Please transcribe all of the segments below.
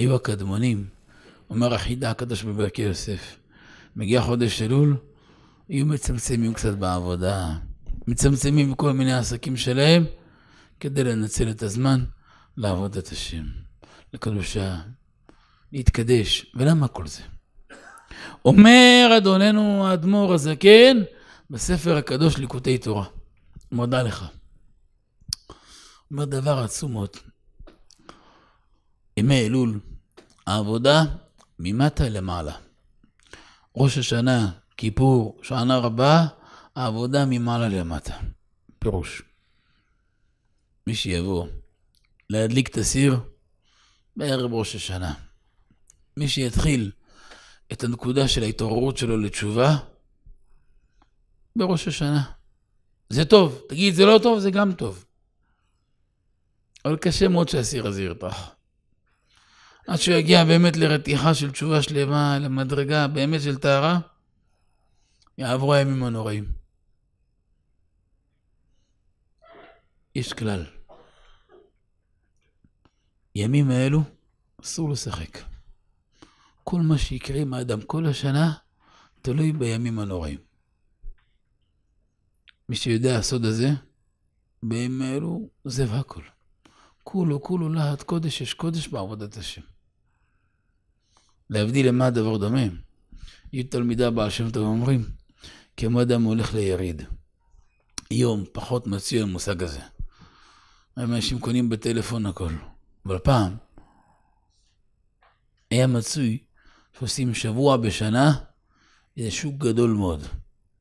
היו הקדמונים. אומר החידה הקדוש בברכי יוסף, מגיע חודש אלול, היו מצמצמים קצת בעבודה. מצמצמים בכל מיני עסקים שלהם, כדי לנצל את הזמן לעבוד את השם, לקדושה, להתקדש. ולמה כל זה? אומר אדוננו האדמו"ר הזקן בספר הקדוש ליקוטי תורה, מודה לך. אומר דבר עצום מאוד. ימי אלול, העבודה ממטה למעלה. ראש השנה, כיפור, שנה רבה, העבודה ממעלה למטה. פירוש. מי שיבוא להדליק את הסיר בערב ראש השנה. מי שיתחיל את הנקודה של ההתעוררות שלו לתשובה בראש השנה. זה טוב. תגיד, זה לא טוב, זה גם טוב. אבל קשה מאוד שהסיר הזה ירתח. עד שהוא יגיע באמת לרתיחה של תשובה שלמה, למדרגה באמת של טהרה, יעברו הימים הנוראים. יש כלל. ימים האלו אסור לשחק. כל מה שיקרה עם האדם כל השנה תלוי בימים הנוראים. מי שיודע הסוד הזה, בימים האלו עוזב הכל. כולו כולו להט קודש, יש קודש בעבודת השם. להבדיל למה הדבר דומה? יהיו תלמידה בעל שם טוב אומרים, כמו אדם הולך ליריד. היום פחות מצוי המושג הזה. היום אנשים קונים בטלפון הכל. אבל פעם היה מצוי שעושים שבוע בשנה זה שוק גדול מאוד.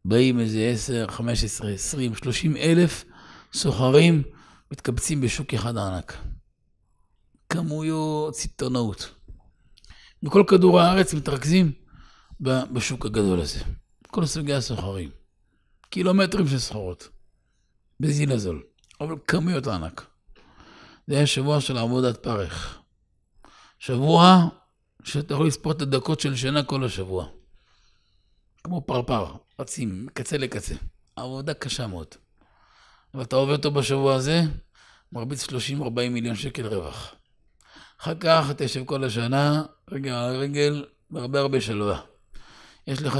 באים איזה 10, 15, 20, 30 אלף סוחרים מתקבצים בשוק אחד ענק. כמויות סיטונאות. בכל כדור הארץ מתרכזים בשוק הגדול הזה. כל סוגי הסוחרים. קילומטרים של סחורות. בזיל הזול. אבל כמויות ענק. זה היה שבוע של עבודת פרך. שבוע שאתה יכול לספור את הדקות של שינה כל השבוע. כמו פרפר, רצים מקצה לקצה. עבודה קשה מאוד. ואתה עובד אותו בשבוע הזה, מרביץ 30-40 מיליון שקל רווח. אחר כך תשב כל השנה, רגל על רגל, בהרבה הרבה שלווה. יש לך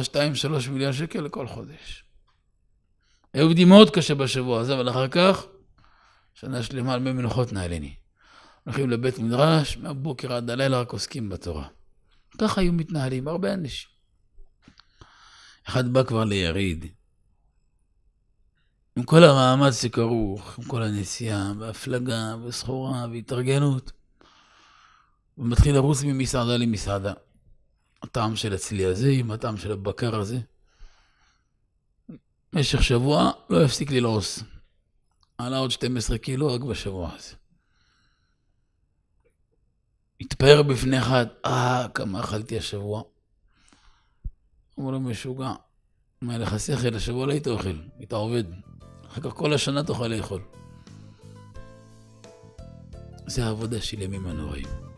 2-3 מיליון שקל לכל חודש. היו עובדים מאוד קשה בשבוע הזה, אבל אחר כך, שנה שלמה על מי מנוחות נעלני. הולכים לבית מדרש, מהבוקר עד הלילה רק עוסקים בתורה. ככה היו מתנהלים הרבה אנשים. אחד בא כבר ליריד. עם כל המאמץ שכרוך, עם כל הנסיעה, והפלגה, וסחורה, והתארגנות, ומתחיל לרוץ ממסעדה למסעדה. הטעם של הצלי הזה עם הטעם של הבקר הזה. במשך שבוע לא הפסיק ללעוס. עלה עוד 12 קילו רק בשבוע הזה. התפאר בפני אחד, אה, כמה אכלתי השבוע. אמרו לו, משוגע, אם לך שכל, השבוע לא היית אוכל, היית עובד. אחר כך כל השנה תוכל לאכול. זה העבודה של ימים הנוראים.